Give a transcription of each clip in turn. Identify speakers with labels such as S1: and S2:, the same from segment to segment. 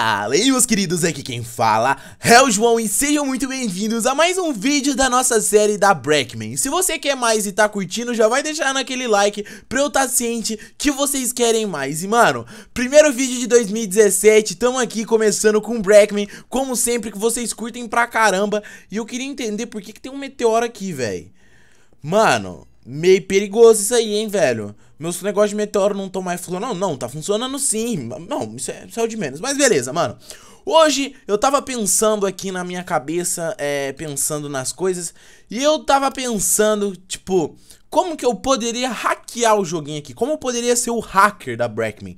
S1: Fala aí meus queridos, aqui quem fala é o João e sejam muito bem-vindos a mais um vídeo da nossa série da Breakman Se você quer mais e tá curtindo, já vai deixar naquele like pra eu tá ciente que vocês querem mais E mano, primeiro vídeo de 2017, tamo aqui começando com Breakman Como sempre, que vocês curtem pra caramba E eu queria entender por que, que tem um meteoro aqui, velho Mano, Meio perigoso isso aí, hein, velho. Meus negócios de meteoro não estão mais funcionando. Não, tá funcionando sim. Não, isso é, isso é o de menos. Mas beleza, mano. Hoje eu tava pensando aqui na minha cabeça, é, pensando nas coisas, e eu tava pensando, tipo, como que eu poderia hackear o joguinho aqui? Como eu poderia ser o hacker da Brackman?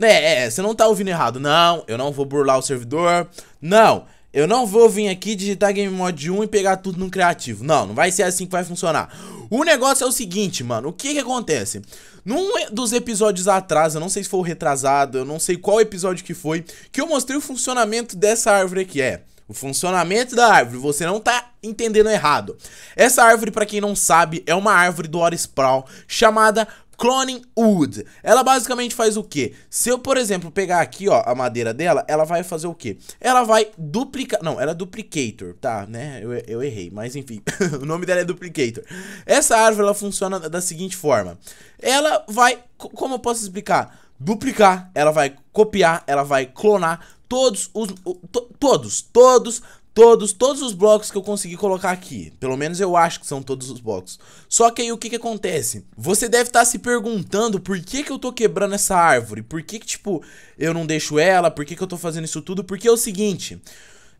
S1: É, é, você não tá ouvindo errado. Não, eu não vou burlar o servidor. Não, eu não vou vir aqui digitar Game Mode 1 e pegar tudo no criativo. Não, não vai ser assim que vai funcionar. O negócio é o seguinte, mano. O que que acontece? Num dos episódios atrás, eu não sei se foi o retrasado, eu não sei qual episódio que foi, que eu mostrei o funcionamento dessa árvore aqui. É, o funcionamento da árvore, você não tá entendendo errado. Essa árvore, para quem não sabe, é uma árvore do Hora Sprawl chamada Cloning Wood. Ela basicamente faz o quê? Se eu, por exemplo, pegar aqui, ó, a madeira dela, ela vai fazer o quê? Ela vai duplicar... Não, ela é Duplicator, tá, né? Eu, eu errei, mas enfim. o nome dela é Duplicator. Essa árvore, ela funciona da seguinte forma. Ela vai... Como eu posso explicar? Duplicar, ela vai copiar, ela vai clonar todos os... To, todos, todos, Todos, todos os blocos que eu consegui colocar aqui. Pelo menos eu acho que são todos os blocos. Só que aí o que que acontece? Você deve estar tá se perguntando por que que eu tô quebrando essa árvore. Por que que, tipo, eu não deixo ela? Por que que eu tô fazendo isso tudo? Porque é o seguinte.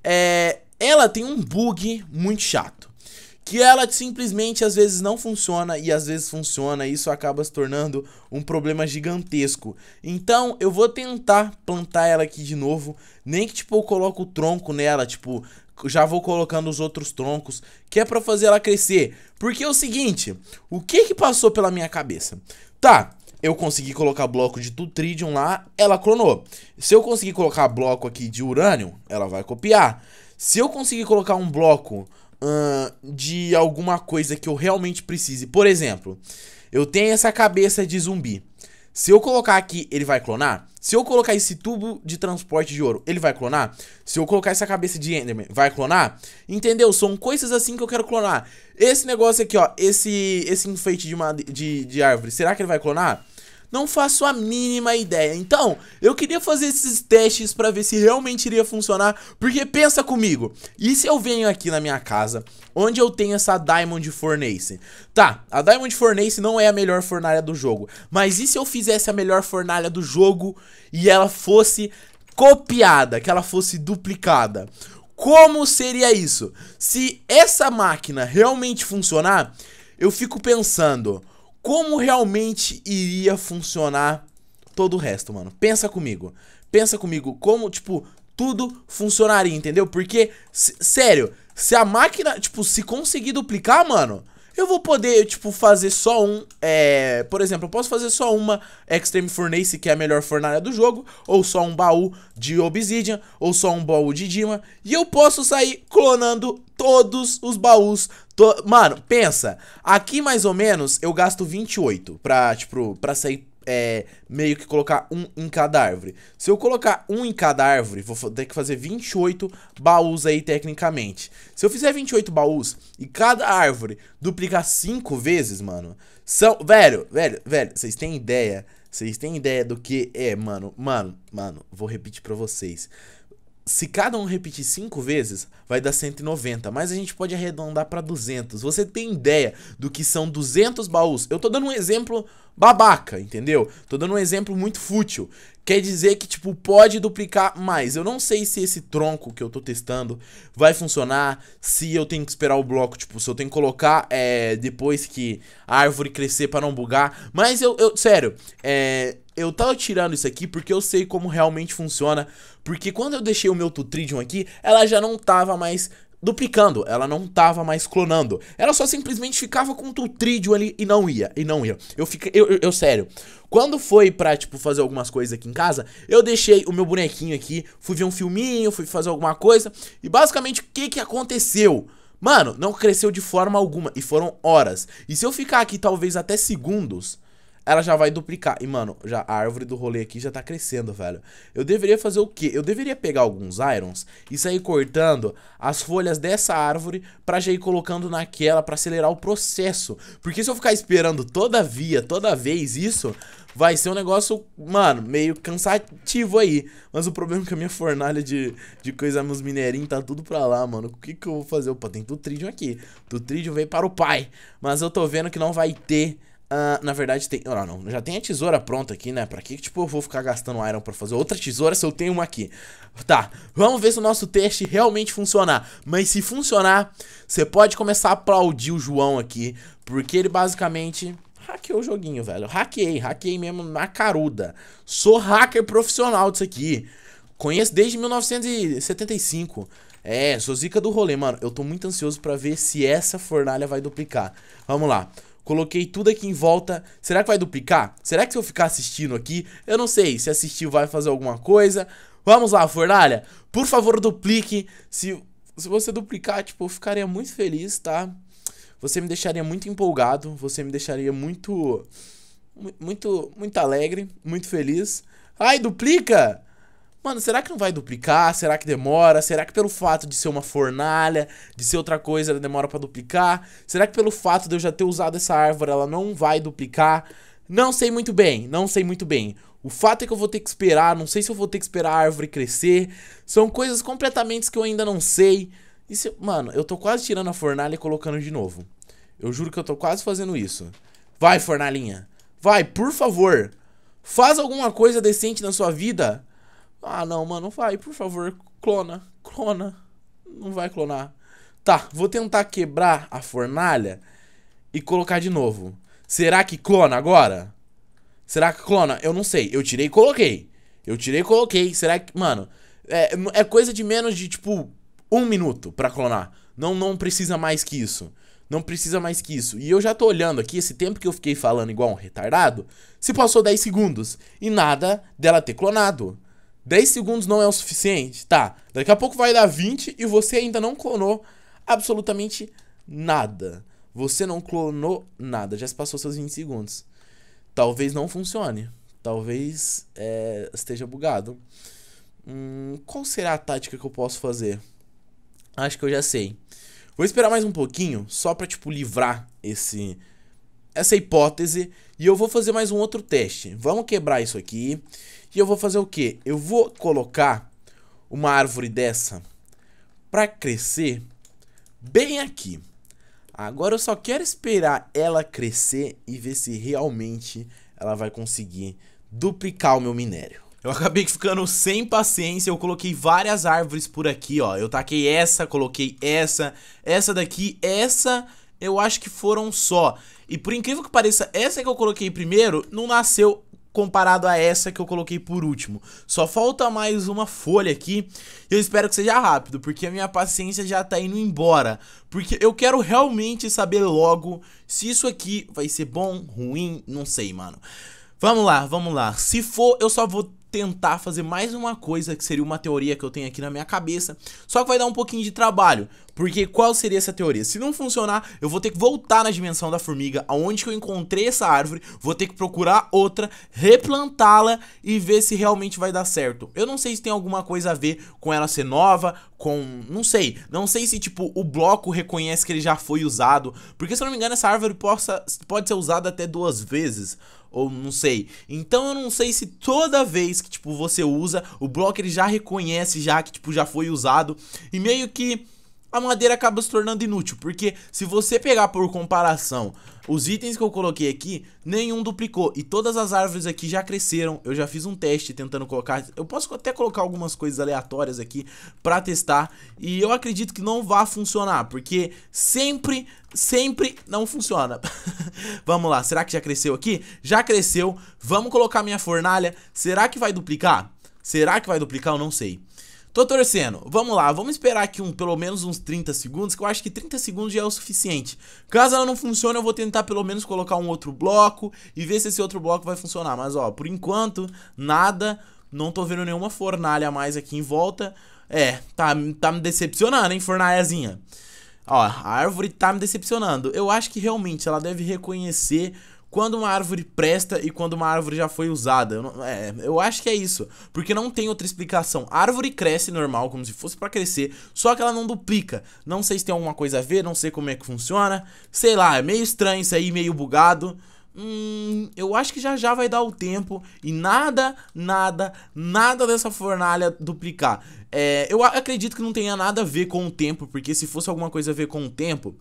S1: É... Ela tem um bug muito chato que ela simplesmente às vezes não funciona e às vezes funciona, e isso acaba se tornando um problema gigantesco. Então eu vou tentar plantar ela aqui de novo, nem que tipo eu coloque o tronco nela, tipo, já vou colocando os outros troncos, que é para fazer ela crescer. Porque é o seguinte, o que que passou pela minha cabeça? Tá, eu consegui colocar bloco de Tutridium lá, ela clonou. Se eu conseguir colocar bloco aqui de urânio, ela vai copiar. Se eu conseguir colocar um bloco de alguma coisa que eu realmente precise, por exemplo, eu tenho essa cabeça de zumbi. Se eu colocar aqui, ele vai clonar? Se eu colocar esse tubo de transporte de ouro, ele vai clonar? Se eu colocar essa cabeça de Enderman, vai clonar? Entendeu? São coisas assim que eu quero clonar. Esse negócio aqui, ó, esse, esse enfeite de, uma, de, de árvore, será que ele vai clonar? Não faço a mínima ideia. Então, eu queria fazer esses testes para ver se realmente iria funcionar. Porque pensa comigo, e se eu venho aqui na minha casa, onde eu tenho essa Diamond Fornace? Tá, a Diamond Fornace não é a melhor fornalha do jogo. Mas e se eu fizesse a melhor fornalha do jogo e ela fosse copiada, que ela fosse duplicada? Como seria isso? Se essa máquina realmente funcionar, eu fico pensando como realmente iria funcionar todo o resto, mano. Pensa comigo. Pensa comigo como, tipo, tudo funcionaria, entendeu? Porque, sério, se a máquina, tipo, se conseguir duplicar, mano, eu vou poder, tipo, fazer só um. É, por exemplo, eu posso fazer só uma Extreme Furnace, que é a melhor fornalha do jogo, ou só um baú de Obsidian, ou só um baú de Dima, e eu posso sair clonando todos os baús. To Mano, pensa, aqui mais ou menos eu gasto 28 pra, tipo, pra sair é, meio que colocar um em cada árvore. Se eu colocar um em cada árvore, vou ter que fazer 28 baús aí tecnicamente. Se eu fizer 28 baús e cada árvore duplicar 5 vezes, mano, são... Velho, velho, velho, vocês têm ideia... Vocês têm ideia do que é, mano? Mano, mano, vou repetir pra vocês se cada um repetir 5 vezes, vai dar 190, mas a gente pode arredondar para 200. Você tem ideia do que são 200 baús? Eu tô dando um exemplo babaca, entendeu? Tô dando um exemplo muito fútil. Quer dizer que, tipo, pode duplicar mais. Eu não sei se esse tronco que eu tô testando vai funcionar, se eu tenho que esperar o bloco, tipo, se eu tenho que colocar é, depois que a árvore crescer para não bugar. Mas eu, eu sério, é, eu tava tirando isso aqui porque eu sei como realmente funciona. Porque quando eu deixei o meu Tutridium aqui, ela já não tava mais duplicando, ela não tava mais clonando. Ela só simplesmente ficava com o Tutridium ali e não ia, e não ia. Eu fiquei, eu, eu, eu, sério. Quando foi pra, tipo, fazer algumas coisas aqui em casa, eu deixei o meu bonequinho aqui, fui ver um filminho, fui fazer alguma coisa, e basicamente o que que aconteceu? Mano, não cresceu de forma alguma, e foram horas. E se eu ficar aqui talvez até segundos ela já vai duplicar. E, mano, já a árvore do rolê aqui já tá crescendo, velho. Eu deveria fazer o quê? Eu deveria pegar alguns irons e sair cortando as folhas dessa árvore pra já ir colocando naquela pra acelerar o processo. Porque se eu ficar esperando toda via, toda vez isso, vai ser um negócio, mano, meio cansativo aí. Mas o problema é que a minha fornalha de, de coisa, meus mineirinhos, tá tudo pra lá, mano. O que que eu vou fazer? Opa, tem Tutridium aqui. Tutridium veio para o pai. Mas eu tô vendo que não vai ter Uh, na verdade tem... Não, ah, não, já tem a tesoura pronta aqui, né? Pra que, tipo, eu vou ficar gastando iron pra fazer outra tesoura se eu tenho uma aqui? Tá, vamos ver se o nosso teste realmente funcionar. Mas se funcionar, você pode começar a aplaudir o João aqui, porque ele basicamente hackeou o joguinho, velho. Hackei, hackei mesmo na caruda. Sou hacker profissional disso aqui. Conheço desde 1975. É, sou zica do rolê, mano. Eu tô muito ansioso pra ver se essa fornalha vai duplicar. Vamos lá. Coloquei tudo aqui em volta. Será que vai duplicar? Será que se eu ficar assistindo aqui? Eu não sei. Se assistir vai fazer alguma coisa. Vamos lá, fornalha. Por favor, duplique. Se, se você duplicar, tipo, eu ficaria muito feliz, tá? Você me deixaria muito empolgado. Você me deixaria muito... Muito, muito alegre, muito feliz. Ai, duplica! Mano, será que não vai duplicar? Será que demora? Será que pelo fato de ser uma fornalha, de ser outra coisa, ela demora para duplicar? Será que pelo fato de eu já ter usado essa árvore, ela não vai duplicar? Não sei muito bem, não sei muito bem. O fato é que eu vou ter que esperar, não sei se eu vou ter que esperar a árvore crescer. São coisas completamente que eu ainda não sei. Se, mano, eu tô quase tirando a fornalha e colocando de novo. Eu juro que eu tô quase fazendo isso. Vai, fornalhinha. Vai, por favor. Faz alguma coisa decente na sua vida. Ah, não, mano, vai, por favor, clona, clona. Não vai clonar. Tá, vou tentar quebrar a fornalha e colocar de novo. Será que clona agora? Será que clona? Eu não sei. Eu tirei e coloquei. Eu tirei e coloquei. Será que. Mano, é, é coisa de menos de, tipo, um minuto pra clonar. Não, não precisa mais que isso. Não precisa mais que isso. E eu já tô olhando aqui, esse tempo que eu fiquei falando igual um retardado, se passou 10 segundos e nada dela ter clonado. 10 segundos não é o suficiente? Tá, daqui a pouco vai dar 20 e você ainda não clonou absolutamente nada. Você não clonou nada, já se passou seus 20 segundos. Talvez não funcione. Talvez é, esteja bugado. Hum, qual será a tática que eu posso fazer? Acho que eu já sei. Vou esperar mais um pouquinho, só pra, tipo, livrar esse essa hipótese e eu vou fazer mais um outro teste. Vamos quebrar isso aqui. E eu vou fazer o quê? Eu vou colocar uma árvore dessa para crescer bem aqui. Agora eu só quero esperar ela crescer e ver se realmente ela vai conseguir duplicar o meu minério. Eu acabei ficando sem paciência, eu coloquei várias árvores por aqui, ó. Eu taquei essa, coloquei essa, essa daqui, essa, eu acho que foram só. E por incrível que pareça, essa que eu coloquei primeiro não nasceu comparado a essa que eu coloquei por último. Só falta mais uma folha aqui. Eu espero que seja rápido, porque a minha paciência já tá indo embora. Porque eu quero realmente saber logo se isso aqui vai ser bom, ruim, não sei, mano. Vamos lá, vamos lá. Se for, eu só vou tentar fazer mais uma coisa que seria uma teoria que eu tenho aqui na minha cabeça. Só que vai dar um pouquinho de trabalho, porque qual seria essa teoria? Se não funcionar, eu vou ter que voltar na dimensão da formiga, aonde que eu encontrei essa árvore, vou ter que procurar outra, replantá-la e ver se realmente vai dar certo. Eu não sei se tem alguma coisa a ver com ela ser nova, com, não sei, não sei se tipo o bloco reconhece que ele já foi usado, porque se eu não me engano essa árvore possa pode ser usada até duas vezes ou não sei. Então eu não sei se toda vez que, tipo, você usa, o bloco ele já reconhece já que, tipo, já foi usado. E meio que a madeira acaba se tornando inútil, porque se você pegar por comparação os itens que eu coloquei aqui, nenhum duplicou e todas as árvores aqui já cresceram. Eu já fiz um teste tentando colocar, eu posso até colocar algumas coisas aleatórias aqui para testar e eu acredito que não vá funcionar, porque sempre sempre não funciona. Vamos lá, será que já cresceu aqui? Já cresceu. Vamos colocar minha fornalha. Será que vai duplicar? Será que vai duplicar? Eu não sei. Tô torcendo. Vamos lá, vamos esperar aqui um, pelo menos uns 30 segundos, que eu acho que 30 segundos já é o suficiente. Caso ela não funcione, eu vou tentar pelo menos colocar um outro bloco e ver se esse outro bloco vai funcionar. Mas, ó, por enquanto, nada. Não tô vendo nenhuma fornalha mais aqui em volta. É, tá, tá me decepcionando, hein, fornalhazinha. Ó, a árvore tá me decepcionando. Eu acho que realmente ela deve reconhecer quando uma árvore presta e quando uma árvore já foi usada. Eu, não, é, eu acho que é isso, porque não tem outra explicação. A árvore cresce normal, como se fosse para crescer, só que ela não duplica. Não sei se tem alguma coisa a ver, não sei como é que funciona. Sei lá, é meio estranho isso aí, meio bugado. Hum, eu acho que já já vai dar o tempo e nada, nada, nada dessa fornalha duplicar. É, eu acredito que não tenha nada a ver com o tempo, porque se fosse alguma coisa a ver com o tempo,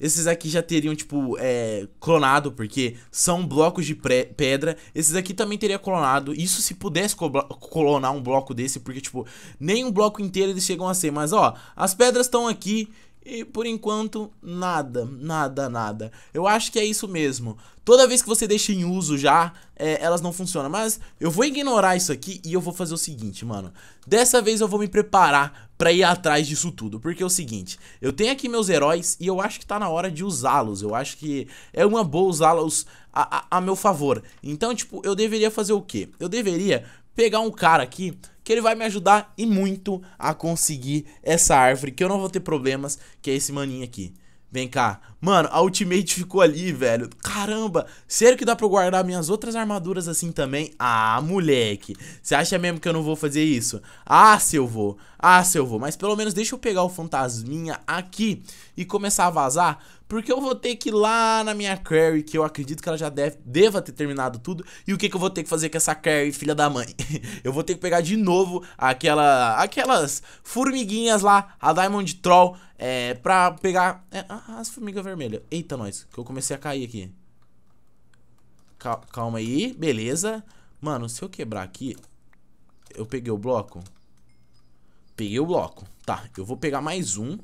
S1: esses aqui já teriam, tipo, é, clonado, porque são blocos de pedra. Esses aqui também teria clonado. Isso se pudesse clonar um bloco desse, porque, tipo, nem um bloco inteiro eles chegam a ser. Mas, ó, as pedras estão aqui e por enquanto, nada, nada, nada. Eu acho que é isso mesmo. Toda vez que você deixa em uso já, é, elas não funcionam. Mas eu vou ignorar isso aqui e eu vou fazer o seguinte, mano. Dessa vez eu vou me preparar pra ir atrás disso tudo. Porque é o seguinte, eu tenho aqui meus heróis e eu acho que tá na hora de usá-los. Eu acho que é uma boa usá-los a, a, a meu favor. Então, tipo, eu deveria fazer o quê? Eu deveria pegar um cara aqui que ele vai me ajudar e muito a conseguir essa árvore, que eu não vou ter problemas, que é esse maninho aqui. Vem cá. Mano, a ultimate ficou ali, velho. Caramba, será que dá pra eu guardar minhas outras armaduras assim também? Ah, moleque. Você acha mesmo que eu não vou fazer isso? Ah, se eu vou. Ah, se eu vou, mas pelo menos deixa eu pegar o fantasminha aqui e começar a vazar, porque eu vou ter que ir lá na minha carry, que eu acredito que ela já deve, deva ter terminado tudo, e o que, que eu vou ter que fazer com essa carry, filha da mãe? eu vou ter que pegar de novo aquela, aquelas formiguinhas lá, a Diamond Troll, é, pra pegar é, as formigas vermelhas. Eita, nós, que eu comecei a cair aqui. Calma aí, beleza. Mano, se eu quebrar aqui, eu peguei o bloco... Peguei o bloco. Tá, eu vou pegar mais um.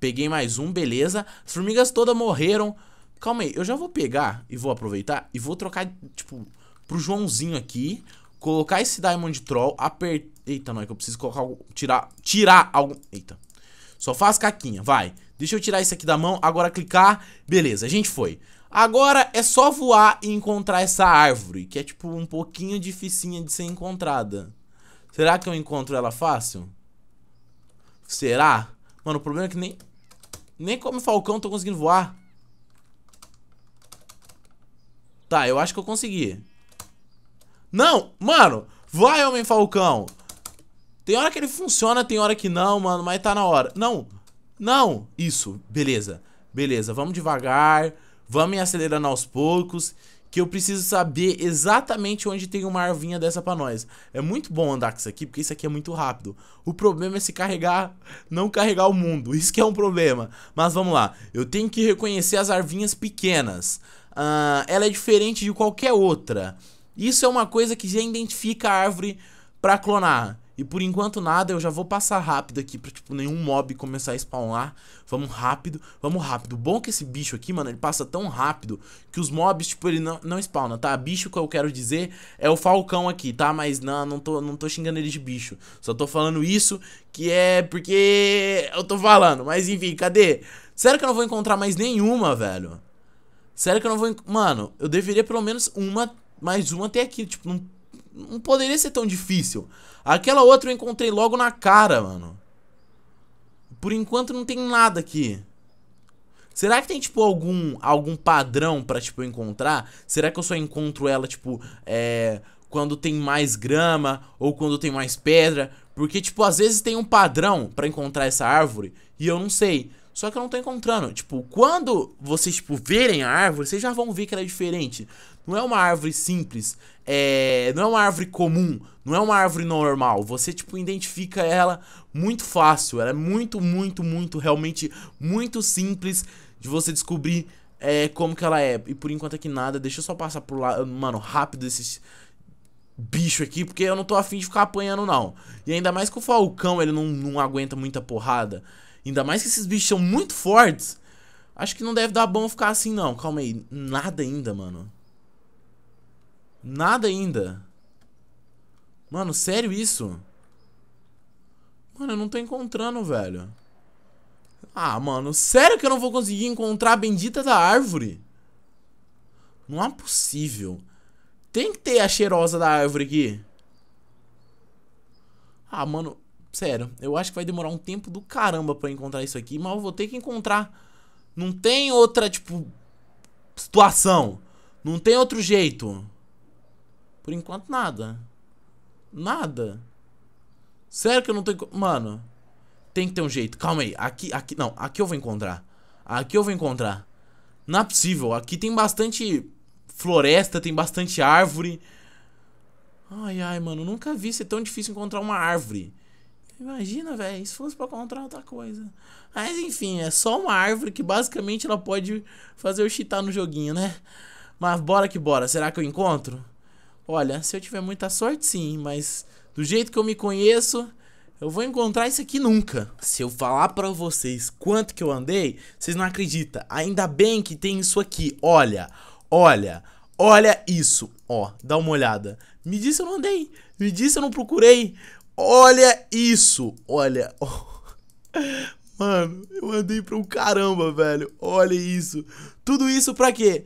S1: Peguei mais um, beleza. As formigas todas morreram. Calma aí, eu já vou pegar e vou aproveitar e vou trocar, tipo, pro Joãozinho aqui. Colocar esse Diamond Troll, apertar... Eita, não, é que eu preciso colocar algo... Tirar... Tirar algo... Eita. Só faz caquinha, vai. Deixa eu tirar isso aqui da mão, agora clicar. Beleza, a gente foi. Agora é só voar e encontrar essa árvore, que é, tipo, um pouquinho dificinha de ser encontrada. Será que eu encontro ela fácil? Será? Mano, o problema é que nem... Nem como falcão tô conseguindo voar. Tá, eu acho que eu consegui. Não! Mano! Vai, homem falcão! Tem hora que ele funciona, tem hora que não, mano. Mas tá na hora. Não! Não! Isso. Beleza. Beleza. Vamos devagar. Vamos acelerando aos poucos que eu preciso saber exatamente onde tem uma arvinha dessa pra nós. É muito bom andar com isso aqui, porque isso aqui é muito rápido. O problema é se carregar, não carregar o mundo. Isso que é um problema. Mas vamos lá. Eu tenho que reconhecer as arvinhas pequenas. Uh, ela é diferente de qualquer outra. Isso é uma coisa que já identifica a árvore para clonar. E por enquanto nada, eu já vou passar rápido aqui pra, tipo, nenhum mob começar a spawnar. Vamos rápido, vamos rápido. Bom é que esse bicho aqui, mano, ele passa tão rápido que os mobs, tipo, ele não, não spawna, tá? Bicho que eu quero dizer é o falcão aqui, tá? Mas não, não tô, não tô xingando ele de bicho. Só tô falando isso que é porque eu tô falando. Mas enfim, cadê? será que eu não vou encontrar mais nenhuma, velho? será que eu não vou... Mano, eu deveria pelo menos uma, mais uma até aqui, tipo, não não poderia ser tão difícil. Aquela outra eu encontrei logo na cara, mano. Por enquanto não tem nada aqui. Será que tem, tipo, algum, algum padrão pra, tipo, eu encontrar? Será que eu só encontro ela, tipo, é, quando tem mais grama ou quando tem mais pedra? Porque, tipo, às vezes tem um padrão pra encontrar essa árvore e eu não sei. Só que eu não tô encontrando. Tipo, quando vocês, tipo, verem a árvore, vocês já vão ver que ela é diferente não é uma árvore simples, é, não é uma árvore comum, não é uma árvore normal. Você, tipo, identifica ela muito fácil. Ela é muito, muito, muito, realmente muito simples de você descobrir é, como que ela é. E por enquanto aqui nada, deixa eu só passar por lá, mano, rápido esses bicho aqui, porque eu não tô afim de ficar apanhando, não. E ainda mais que o Falcão, ele não, não aguenta muita porrada. Ainda mais que esses bichos são muito fortes. Acho que não deve dar bom ficar assim, não. Calma aí. Nada ainda, mano. Nada ainda. Mano, sério isso? Mano, eu não tô encontrando, velho. Ah, mano, sério que eu não vou conseguir encontrar a bendita da árvore? Não é possível. Tem que ter a cheirosa da árvore aqui. Ah, mano, sério, eu acho que vai demorar um tempo do caramba pra encontrar isso aqui, mas eu vou ter que encontrar. Não tem outra, tipo, situação. Não tem outro jeito. Por enquanto, nada. Nada. Sério que eu não tenho. Mano, tem que ter um jeito. Calma aí. Aqui, aqui. Não, aqui eu vou encontrar. Aqui eu vou encontrar. Não é possível. Aqui tem bastante floresta, tem bastante árvore. Ai, ai, mano, nunca vi ser tão difícil encontrar uma árvore. Imagina, velho, se fosse pra encontrar outra coisa. Mas enfim, é só uma árvore que basicamente ela pode fazer eu cheatar no joguinho, né? Mas bora que bora, será que eu encontro? Olha, se eu tiver muita sorte, sim, mas do jeito que eu me conheço, eu vou encontrar isso aqui nunca. Se eu falar para vocês quanto que eu andei, vocês não acreditam. Ainda bem que tem isso aqui. Olha, olha, olha isso. Ó, dá uma olhada. Me disse eu não andei. Me disse eu não procurei. Olha isso. Olha. Mano, eu andei pra um caramba, velho. Olha isso. Tudo isso pra quê?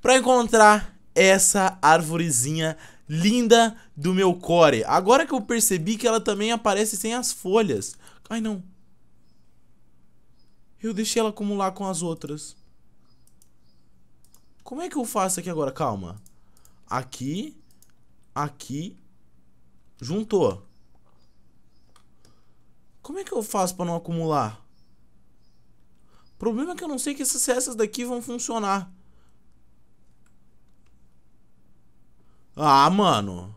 S1: Pra encontrar essa árvorezinha linda do meu core. Agora que eu percebi que ela também aparece sem as folhas. Ai, não. Eu deixei ela acumular com as outras. Como é que eu faço aqui agora? Calma. Aqui. Aqui. Juntou. Como é que eu faço pra não acumular? O problema é que eu não sei que essas, essas daqui vão funcionar. Ah, mano,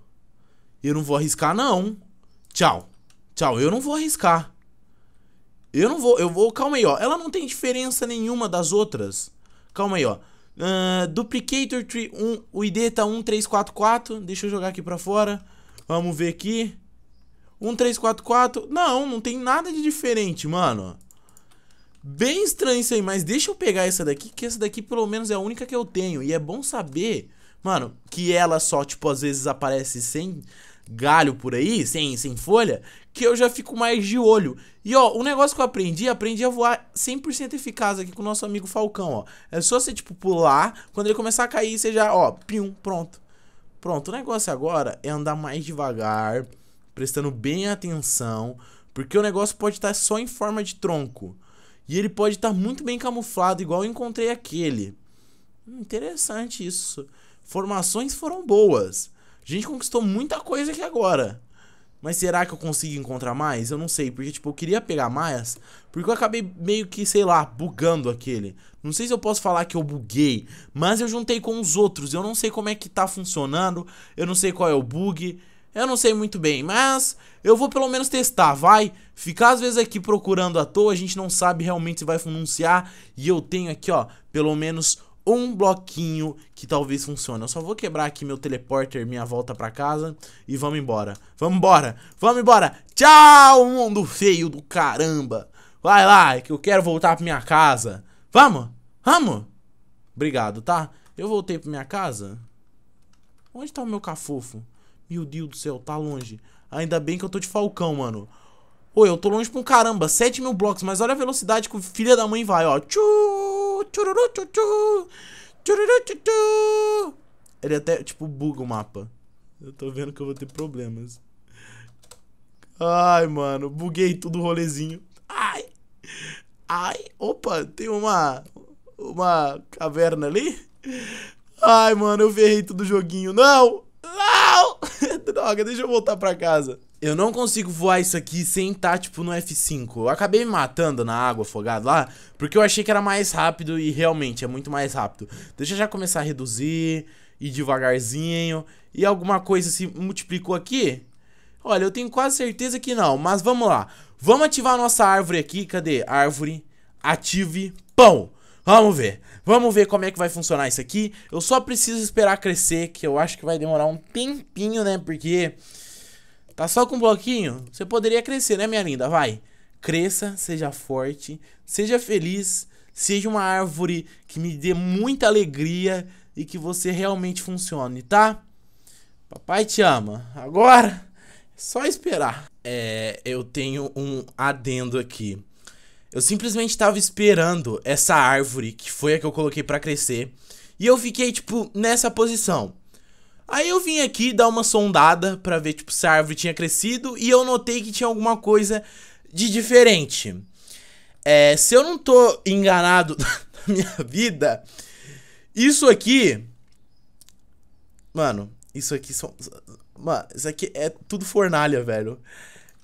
S1: eu não vou arriscar, não. Tchau. Tchau, eu não vou arriscar. Eu não vou, eu vou, calma aí, ó. Ela não tem diferença nenhuma das outras. Calma aí, ó. Uh, duplicator tree, um, o ID tá 1344. Deixa eu jogar aqui pra fora. Vamos ver aqui. 1344. Não, não tem nada de diferente, mano. Bem estranho isso aí, mas deixa eu pegar essa daqui, que essa daqui pelo menos é a única que eu tenho. E é bom saber Mano, que ela só, tipo, às vezes aparece sem galho por aí, sem, sem folha, que eu já fico mais de olho. E ó, um negócio que eu aprendi, aprendi a voar 100% eficaz aqui com o nosso amigo Falcão, ó. É só você, tipo, pular, quando ele começar a cair, você já, ó, pium, pronto. Pronto, o negócio agora é andar mais devagar, prestando bem atenção, porque o negócio pode estar tá só em forma de tronco. E ele pode estar tá muito bem camuflado, igual eu encontrei aquele. Interessante isso formações foram boas. A gente conquistou muita coisa aqui agora. Mas será que eu consigo encontrar mais? Eu não sei, porque tipo, eu queria pegar mais, porque eu acabei meio que, sei lá, bugando aquele. Não sei se eu posso falar que eu buguei, mas eu juntei com os outros. Eu não sei como é que tá funcionando, eu não sei qual é o bug, eu não sei muito bem, mas eu vou pelo menos testar, vai? Ficar às vezes aqui procurando à toa, a gente não sabe realmente se vai funcionar. E eu tenho aqui, ó, pelo menos um bloquinho que talvez funcione. Eu só vou quebrar aqui meu teleporter, minha volta pra casa e vamos embora. Vamos embora, vamos embora. Tchau, mundo feio do caramba. Vai lá, que eu quero voltar pra minha casa. Vamos, vamos. Obrigado, tá? Eu voltei pra minha casa. Onde tá o meu cafofo? Meu Deus do céu, tá longe. Ainda bem que eu tô de falcão, mano. Oi, eu tô longe pra um caramba, 7 mil blocos, mas olha a velocidade que o filho da mãe vai, ó. Tchuu! Ele até, tipo, buga o mapa. Eu tô vendo que eu vou ter problemas. Ai, mano, buguei tudo o rolezinho. Ai! Ai! Opa, tem uma. Uma caverna ali? Ai, mano, eu ferrei tudo o joguinho. Não! Não! Droga, deixa eu voltar pra casa. Eu não consigo voar isso aqui sem estar, tá, tipo, no F5. Eu acabei me matando na água, afogado lá, porque eu achei que era mais rápido e realmente é muito mais rápido. Deixa eu já começar a reduzir, ir devagarzinho. E alguma coisa se multiplicou aqui? Olha, eu tenho quase certeza que não, mas vamos lá. Vamos ativar a nossa árvore aqui. Cadê? Árvore. Ative. Pão. Vamos ver. Vamos ver como é que vai funcionar isso aqui. Eu só preciso esperar crescer, que eu acho que vai demorar um tempinho, né? Porque Tá só com um bloquinho? Você poderia crescer, né, minha linda? Vai. Cresça, seja forte, seja feliz, seja uma árvore que me dê muita alegria e que você realmente funcione, tá? Papai te ama. Agora, é só esperar. É, eu tenho um adendo aqui. Eu simplesmente estava esperando essa árvore, que foi a que eu coloquei para crescer, e eu fiquei, tipo, nessa posição. Aí eu vim aqui dar uma sondada para ver tipo se a árvore tinha crescido e eu notei que tinha alguma coisa de diferente. É, se eu não tô enganado na minha vida, isso aqui Mano, isso aqui são Mano, isso aqui é tudo fornalha, velho.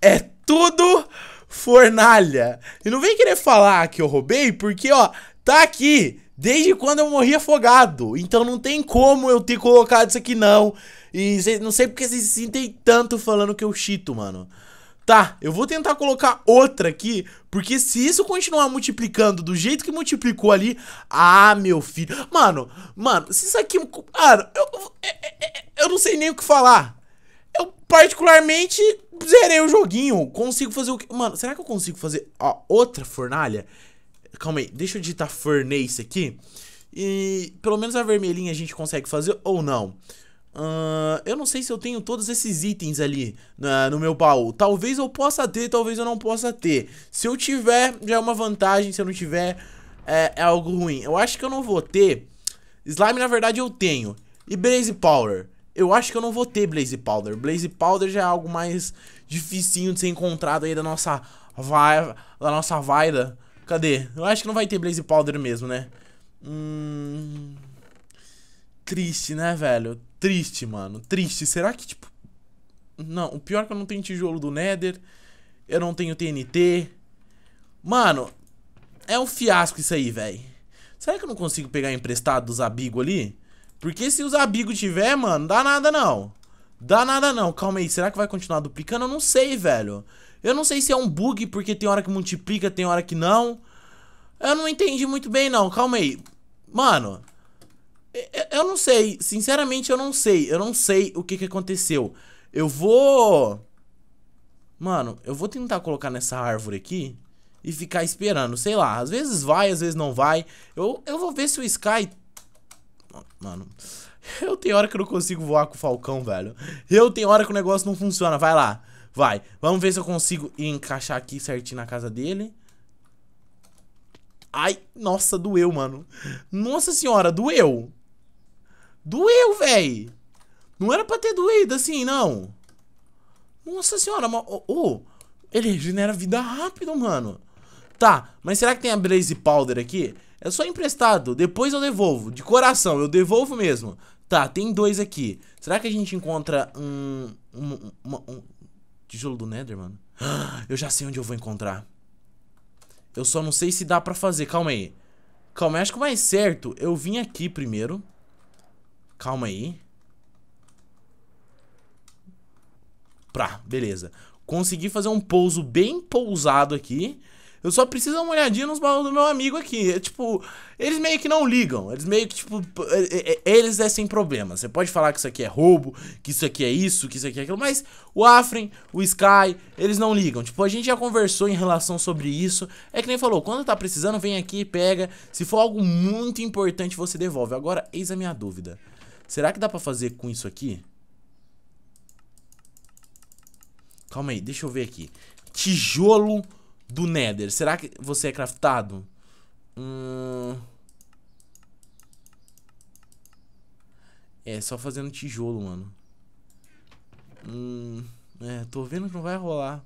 S1: É tudo fornalha. E não vem querer falar que eu roubei, porque ó, tá aqui desde quando eu morri afogado. Então não tem como eu ter colocado isso aqui, não. E cê, não sei porque vocês se sentem tanto falando que eu chito, mano. Tá, eu vou tentar colocar outra aqui, porque se isso continuar multiplicando do jeito que multiplicou ali... Ah, meu filho. Mano, mano, se isso aqui... Mano, eu, eu é, é, é, não sei nem o que falar. Eu particularmente zerei o joguinho. Consigo fazer o que... Mano, será que eu consigo fazer outra fornalha? Calma aí, deixa eu digitar furnace aqui. E pelo menos a vermelhinha a gente consegue fazer ou não. Uh, eu não sei se eu tenho todos esses itens ali no meu baú. Talvez eu possa ter, talvez eu não possa ter. Se eu tiver, já é uma vantagem. Se eu não tiver, é, é algo ruim. Eu acho que eu não vou ter. Slime, na verdade, eu tenho. E Blaze Powder. Eu acho que eu não vou ter Blaze Powder. Blaze Powder já é algo mais dificinho de ser encontrado aí da nossa, vai, da nossa vaida Cadê? Eu acho que não vai ter Blaze Powder mesmo, né? Hum... Triste, né, velho? Triste, mano. Triste. Será que, tipo... Não, o pior é que eu não tenho tijolo do Nether. Eu não tenho TNT. Mano, é um fiasco isso aí, velho. Será que eu não consigo pegar emprestado dos Abigo ali? Porque se os Abigo tiver, mano, dá nada não. Dá nada não. Calma aí, será que vai continuar duplicando? Eu não sei, velho. Eu não sei se é um bug, porque tem hora que multiplica, tem hora que não. Eu não entendi muito bem, não. Calma aí. Mano, eu não sei. Sinceramente, eu não sei. Eu não sei o que, que aconteceu. Eu vou... Mano, eu vou tentar colocar nessa árvore aqui e ficar esperando. Sei lá, às vezes vai, às vezes não vai. Eu, eu vou ver se o Sky... Mano, eu tenho hora que eu não consigo voar com o Falcão, velho. Eu tenho hora que o negócio não funciona. Vai lá. Vai, vamos ver se eu consigo encaixar aqui certinho na casa dele. Ai, nossa, doeu, mano. Nossa senhora, doeu. Doeu, véi. Não era pra ter doído assim, não. Nossa senhora, mas... Oh, oh, ele regenera vida rápido, mano. Tá, mas será que tem a Blaze Powder aqui? É só emprestado, depois eu devolvo. De coração, eu devolvo mesmo. Tá, tem dois aqui. Será que a gente encontra um... um, um, um Tijolo do Nether, mano. Eu já sei onde eu vou encontrar. Eu só não sei se dá pra fazer. Calma aí. Calma aí, acho que o mais certo... Eu vim aqui primeiro. Calma aí. Pra, beleza. Consegui fazer um pouso bem pousado aqui. Eu só preciso dar uma olhadinha nos baús do meu amigo aqui. É, tipo, eles meio que não ligam. Eles meio que, tipo, é, é, é, eles é sem problema. Você pode falar que isso aqui é roubo, que isso aqui é isso, que isso aqui é aquilo, mas o Afren, o Sky, eles não ligam. Tipo, a gente já conversou em relação sobre isso. É que nem falou, quando tá precisando, vem aqui e pega. Se for algo muito importante, você devolve. Agora, eis a minha dúvida. Será que dá pra fazer com isso aqui? Calma aí, deixa eu ver aqui. Tijolo do Nether. Será que você é craftado? Hum... É, só fazendo tijolo, mano. Hum... É, tô vendo que não vai rolar.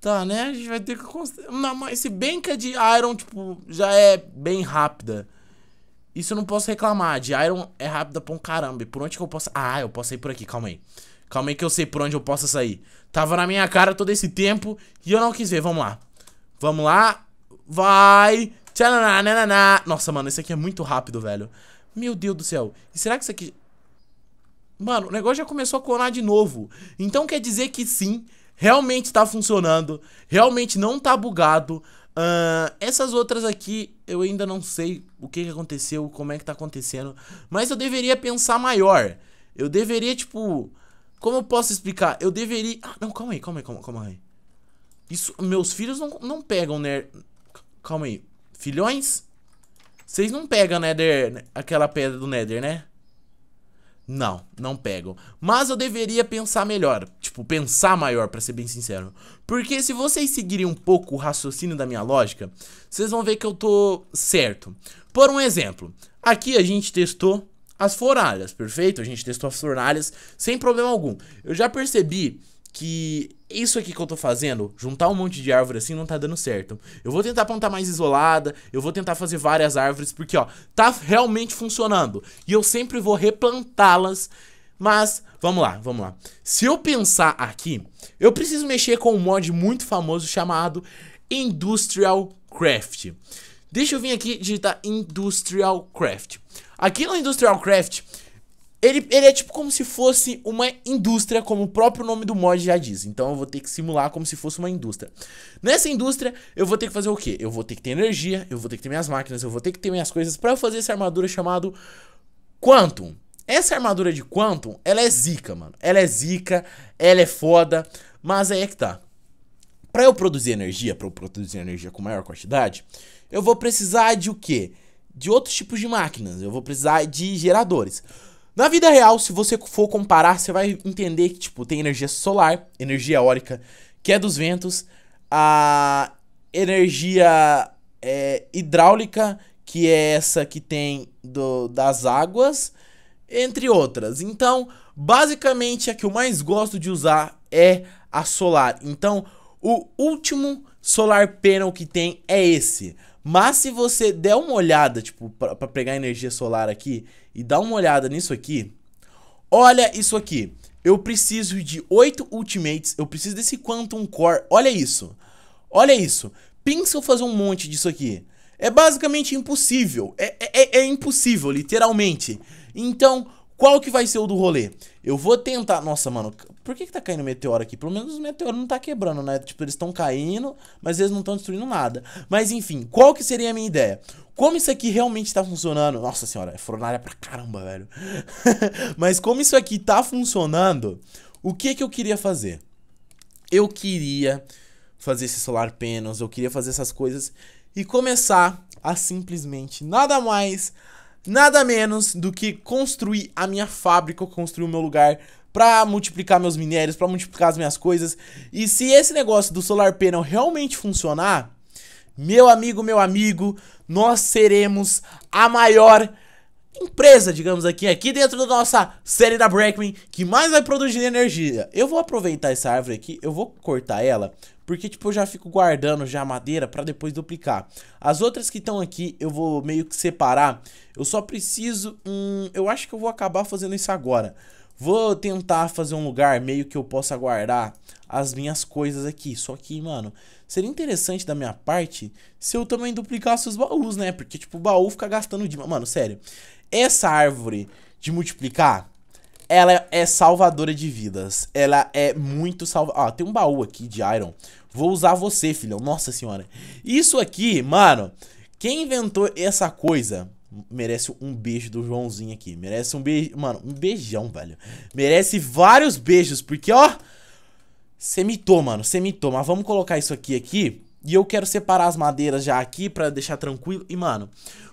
S1: Tá, né? A gente vai ter que... Não, mas se bem que a de Iron, tipo, já é bem rápida. Isso eu não posso reclamar. A de Iron é rápida pra um caramba. E por onde que eu posso... Ah, eu posso ir por aqui, calma aí. Calma aí que eu sei por onde eu possa sair. Tava na minha cara todo esse tempo e eu não quis ver. Vamos lá. Vamos lá. Vai. Nossa, mano, isso aqui é muito rápido, velho. Meu Deus do céu. E será que isso aqui... Mano, o negócio já começou a clonar de novo. Então quer dizer que sim, realmente tá funcionando. Realmente não tá bugado. Uh, essas outras aqui, eu ainda não sei o que, que, aconteceu, como é que tá acontecendo. Mas eu deveria pensar maior. Eu deveria, tipo, como eu posso explicar? Eu deveria... Ah, não, calma aí, calma aí, calma, calma aí. Isso, meus filhos não, não pegam Nether. Né? Calma aí. Filhões? Vocês não pegam nether, aquela pedra do nether, né? Não, não pegam. Mas eu deveria pensar melhor. Tipo, pensar maior, pra ser bem sincero. Porque se vocês seguirem um pouco o raciocínio da minha lógica, vocês vão ver que eu tô certo. Por um exemplo, aqui a gente testou as fornalhas, perfeito? A gente testou as fornalhas sem problema algum. Eu já percebi que isso aqui que eu tô fazendo, juntar um monte de árvore assim, não tá dando certo. Eu vou tentar plantar mais isolada, eu vou tentar fazer várias árvores, porque, ó, tá realmente funcionando. E eu sempre vou replantá-las, mas, vamos lá, vamos lá. Se eu pensar aqui, eu preciso mexer com um mod muito famoso chamado Industrial Craft. Deixa eu vir aqui digitar Industrial Craft. Aqui no Industrial Craft, ele, ele é tipo como se fosse uma indústria, como o próprio nome do mod já diz. Então eu vou ter que simular como se fosse uma indústria. Nessa indústria, eu vou ter que fazer o quê? Eu vou ter que ter energia, eu vou ter que ter minhas máquinas, eu vou ter que ter minhas coisas para fazer essa armadura chamada Quantum. Essa armadura de Quantum, ela é zica, mano. Ela é zica, ela é foda, mas aí é que tá. Pra eu produzir energia, pra eu produzir energia com maior quantidade, eu vou precisar de o quê? de outros tipos de máquinas, eu vou precisar de geradores. Na vida real, se você for comparar, você vai entender que, tipo, tem energia solar, energia eólica, que é dos ventos, a energia é, hidráulica, que é essa que tem do, das águas, entre outras. Então, basicamente, a que eu mais gosto de usar é a solar. Então, o último solar panel que tem é esse. Mas se você der uma olhada, tipo, pra, pra pegar energia solar aqui e dar uma olhada nisso aqui, olha isso aqui. Eu preciso de 8 ultimates, eu preciso desse Quantum Core, olha isso. Olha isso. Pensa eu fazer um monte disso aqui. É basicamente impossível. É, é, é, é impossível, literalmente. Então, qual que vai ser o do rolê? Eu vou tentar... Nossa, mano, por que, que tá caindo meteoro aqui? Pelo menos o meteoro não tá quebrando, né? Tipo, eles estão caindo, mas eles não estão destruindo nada. Mas enfim, qual que seria a minha ideia? Como isso aqui realmente tá funcionando... Nossa senhora, é fronária pra caramba, velho. mas como isso aqui tá funcionando, o que que eu queria fazer? Eu queria fazer esse solar panels, eu queria fazer essas coisas e começar a simplesmente nada mais nada menos do que construir a minha fábrica, construir o meu lugar para multiplicar meus minérios, para multiplicar as minhas coisas. E se esse negócio do solar panel realmente funcionar, meu amigo, meu amigo, nós seremos a maior empresa, digamos aqui, aqui dentro da nossa série da Breakman, que mais vai produzir energia. Eu vou aproveitar essa árvore aqui, eu vou cortar ela, porque, tipo, eu já fico guardando já a madeira para depois duplicar. As outras que estão aqui eu vou meio que separar. Eu só preciso... Hum, eu acho que eu vou acabar fazendo isso agora. Vou tentar fazer um lugar meio que eu possa guardar as minhas coisas aqui. Só que, mano, seria interessante da minha parte se eu também duplicasse os baús, né? Porque, tipo, o baú fica gastando demais. Mano, sério. Essa árvore de multiplicar ela é salvadora de vidas. Ela é muito salva. Ah, tem um baú aqui de Iron. Vou usar você, filhão. Nossa senhora. Isso aqui, mano. Quem inventou essa coisa merece um beijo do Joãozinho aqui. Merece um beijo. Mano, um beijão, velho. Merece vários beijos, porque, ó. Você mitou, mano. Você mitou. Mas vamos colocar isso aqui aqui. E eu quero separar as madeiras já aqui pra deixar tranquilo. E, mano,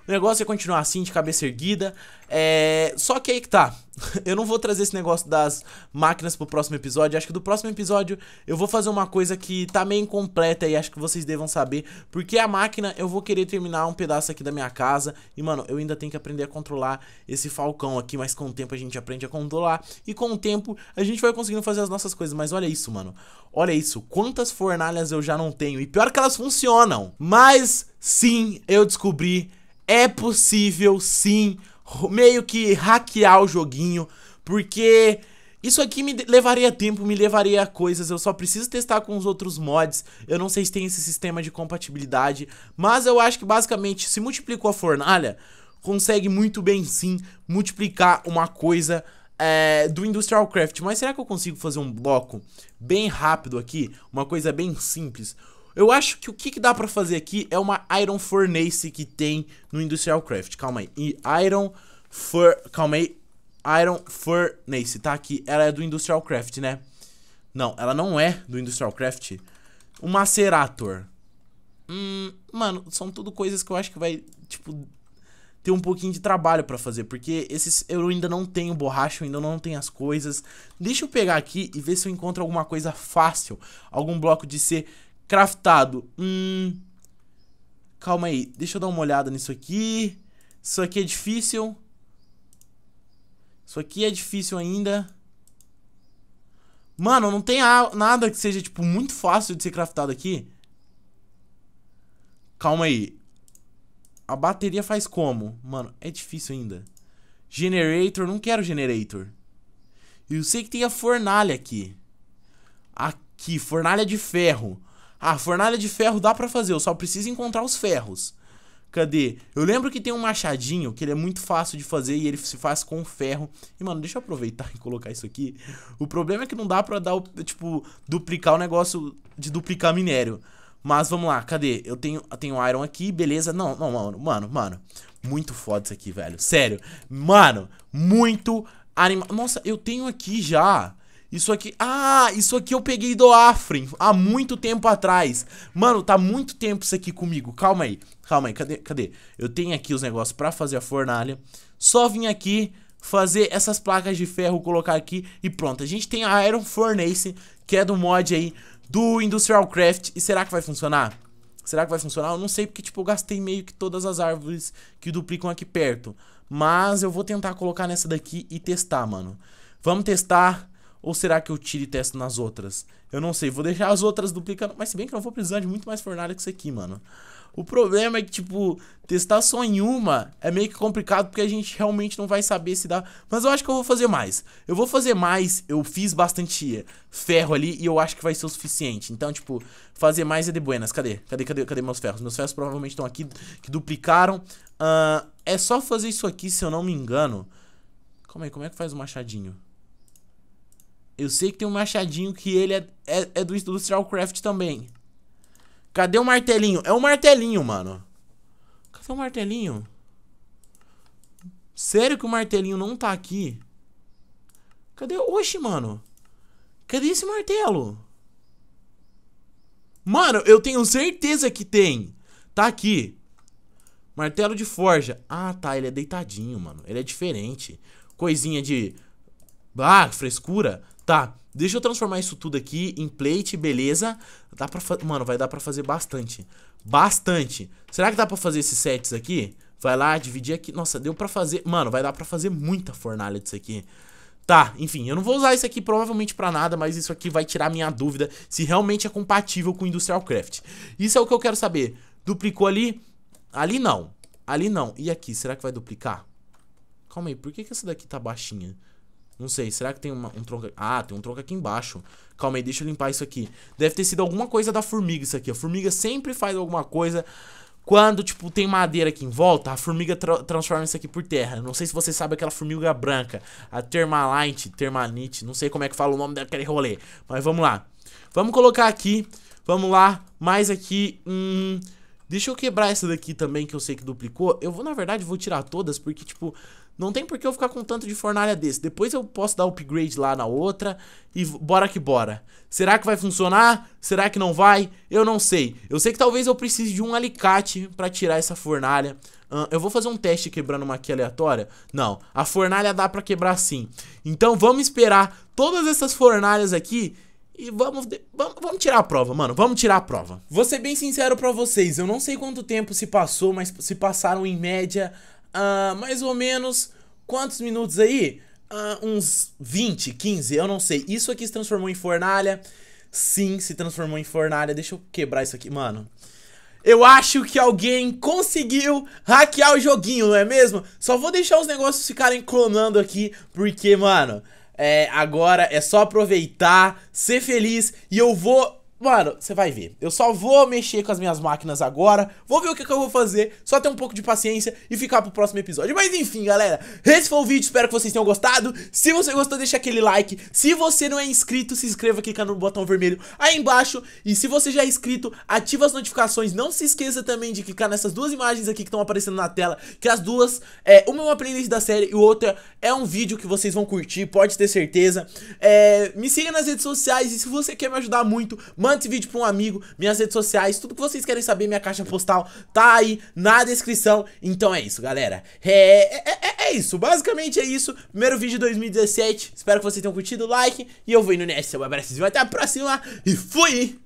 S1: o negócio é continuar assim, de cabeça erguida. É... Só que aí que tá. Eu não vou trazer esse negócio das máquinas pro próximo episódio. Acho que do próximo episódio eu vou fazer uma coisa que tá meio incompleta e acho que vocês devam saber. Porque a máquina eu vou querer terminar um pedaço aqui da minha casa. E, mano, eu ainda tenho que aprender a controlar esse falcão aqui. Mas com o tempo a gente aprende a controlar. E com o tempo a gente vai conseguindo fazer as nossas coisas. Mas olha isso, mano. Olha isso. Quantas fornalhas eu já não tenho. E pior que elas funcionam. Mas sim, eu descobri. É possível sim meio que hackear o joguinho, porque isso aqui me levaria tempo, me levaria a coisas, eu só preciso testar com os outros mods, eu não sei se tem esse sistema de compatibilidade, mas eu acho que basicamente se multiplicou a fornalha, consegue muito bem sim multiplicar uma coisa é, do Industrial Craft, mas será que eu consigo fazer um bloco bem rápido aqui? Uma coisa bem simples, eu acho que o que, que dá pra fazer aqui é uma Iron Furnace que tem no Industrial Craft. Calma aí. E Iron Fur... Calma aí. Iron Furnace, tá aqui. Ela é do Industrial Craft, né? Não, ela não é do Industrial Craft. O Macerator. Hum, mano, são tudo coisas que eu acho que vai, tipo, ter um pouquinho de trabalho pra fazer. Porque esses eu ainda não tenho borracha, eu ainda não tenho as coisas. Deixa eu pegar aqui e ver se eu encontro alguma coisa fácil. Algum bloco de ser Craftado. Hum. Calma aí. Deixa eu dar uma olhada nisso aqui. Isso aqui é difícil. Isso aqui é difícil ainda. Mano, não tem nada que seja, tipo, muito fácil de ser craftado aqui. Calma aí. A bateria faz como? Mano, é difícil ainda. Generator, não quero generator. Eu sei que tem a fornalha aqui. Aqui, fornalha de ferro. Ah, fornalha de ferro dá para fazer, eu só preciso encontrar os ferros. Cadê? Eu lembro que tem um machadinho que ele é muito fácil de fazer e ele se faz com ferro. E, mano, deixa eu aproveitar e colocar isso aqui. O problema é que não dá pra dar, o, tipo, duplicar o negócio de duplicar minério. Mas vamos lá, cadê? Eu tenho, eu tenho iron aqui, beleza. Não, não, mano, mano, mano. Muito foda isso aqui, velho. Sério. Mano, muito animal. Nossa, eu tenho aqui já isso aqui, ah, isso aqui eu peguei do Afrin há muito tempo atrás. Mano, tá muito tempo isso aqui comigo. Calma aí, calma aí, cadê? cadê? Eu tenho aqui os negócios pra fazer a fornalha. Só vim aqui fazer essas placas de ferro, colocar aqui e pronto. A gente tem a Iron Furnace, que é do mod aí do Industrial Craft. E será que vai funcionar? Será que vai funcionar? Eu não sei, porque tipo, eu gastei meio que todas as árvores que duplicam aqui perto. Mas eu vou tentar colocar nessa daqui e testar, mano. Vamos testar ou será que eu tiro e testo nas outras? Eu não sei, vou deixar as outras duplicando. Mas se bem que eu não vou precisar de muito mais fornalha que isso aqui, mano. O problema é que, tipo, testar só em uma é meio que complicado porque a gente realmente não vai saber se dá. Mas eu acho que eu vou fazer mais. Eu vou fazer mais, eu fiz bastante ferro ali e eu acho que vai ser o suficiente. Então, tipo, fazer mais é de buenas. Cadê? Cadê, cadê, cadê meus ferros? Meus ferros provavelmente estão aqui, que duplicaram. Uh, é só fazer isso aqui, se eu não me engano. Calma aí, como é que faz o machadinho? Eu sei que tem um machadinho que ele é, é, é do Industrial Craft também. Cadê o martelinho? É o um martelinho, mano. Cadê o martelinho? Sério que o martelinho não tá aqui? Cadê? Oxe, mano. Cadê esse martelo? Mano, eu tenho certeza que tem. Tá aqui. Martelo de forja. Ah, tá. Ele é deitadinho, mano. Ele é diferente. Coisinha de... Ah, frescura. Tá, deixa eu transformar isso tudo aqui em plate, beleza. Dá pra Mano, vai dar pra fazer bastante. Bastante. Será que dá pra fazer esses sets aqui? Vai lá, dividir aqui. Nossa, deu pra fazer... Mano, vai dar pra fazer muita fornalha disso aqui. Tá, enfim, eu não vou usar isso aqui provavelmente pra nada, mas isso aqui vai tirar minha dúvida se realmente é compatível com Industrial Craft. Isso é o que eu quero saber. Duplicou ali? Ali não. Ali não. E aqui, será que vai duplicar? Calma aí, por que, que essa daqui tá baixinha? Não sei, será que tem uma, um tronco... Ah, tem um tronco aqui embaixo. Calma aí, deixa eu limpar isso aqui. Deve ter sido alguma coisa da formiga isso aqui. A formiga sempre faz alguma coisa... Quando, tipo, tem madeira aqui em volta, a formiga tra transforma isso aqui por terra. Não sei se você sabe aquela formiga branca, a Termalite, Termanite, não sei como é que fala o nome daquele rolê. Mas vamos lá. Vamos colocar aqui, vamos lá, mais aqui, hum... Deixa eu quebrar essa daqui também, que eu sei que duplicou. Eu vou, na verdade, vou tirar todas, porque, tipo, não tem por que eu ficar com tanto de fornalha desse. Depois eu posso dar upgrade lá na outra e bora que bora. Será que vai funcionar? Será que não vai? Eu não sei. Eu sei que talvez eu precise de um alicate pra tirar essa fornalha. Uh, eu vou fazer um teste quebrando uma aqui aleatória? Não. A fornalha dá pra quebrar sim. Então vamos esperar todas essas fornalhas aqui e vamos, vamos, vamos, tirar a prova, mano. Vamos tirar a prova. Vou ser bem sincero pra vocês. Eu não sei quanto tempo se passou, mas se passaram em média uh, mais ou menos quantos minutos aí? Uh, uns 20, 15, eu não sei. Isso aqui se transformou em fornalha. Sim, se transformou em fornalha. Deixa eu quebrar isso aqui, mano. Eu acho que alguém conseguiu hackear o joguinho, não é mesmo? Só vou deixar os negócios ficarem clonando aqui, porque, mano, é, agora é só aproveitar, ser feliz e eu vou Mano, você vai ver. Eu só vou mexer com as minhas máquinas agora. Vou ver o que, que, eu vou fazer. Só ter um pouco de paciência e ficar pro próximo episódio. Mas enfim, galera. Esse foi o vídeo. Espero que vocês tenham gostado. Se você gostou, deixa aquele like. Se você não é inscrito, se inscreva clicando no botão vermelho aí embaixo. E se você já é inscrito, ativa as notificações. Não se esqueça também de clicar nessas duas imagens aqui que estão aparecendo na tela. Que as duas, é, uma é uma playlist da série e o outra é um vídeo que vocês vão curtir. Pode ter certeza. É, me siga nas redes sociais e se você quer me ajudar muito, manda Manda esse vídeo pra um amigo, minhas redes sociais, tudo que vocês querem saber, minha caixa postal tá aí na descrição. Então é isso, galera. É, é, é, é, é isso, basicamente é isso. Primeiro vídeo de 2017. Espero que vocês tenham curtido, like. E eu vou indo nessa. Um abraço, até a próxima e fui!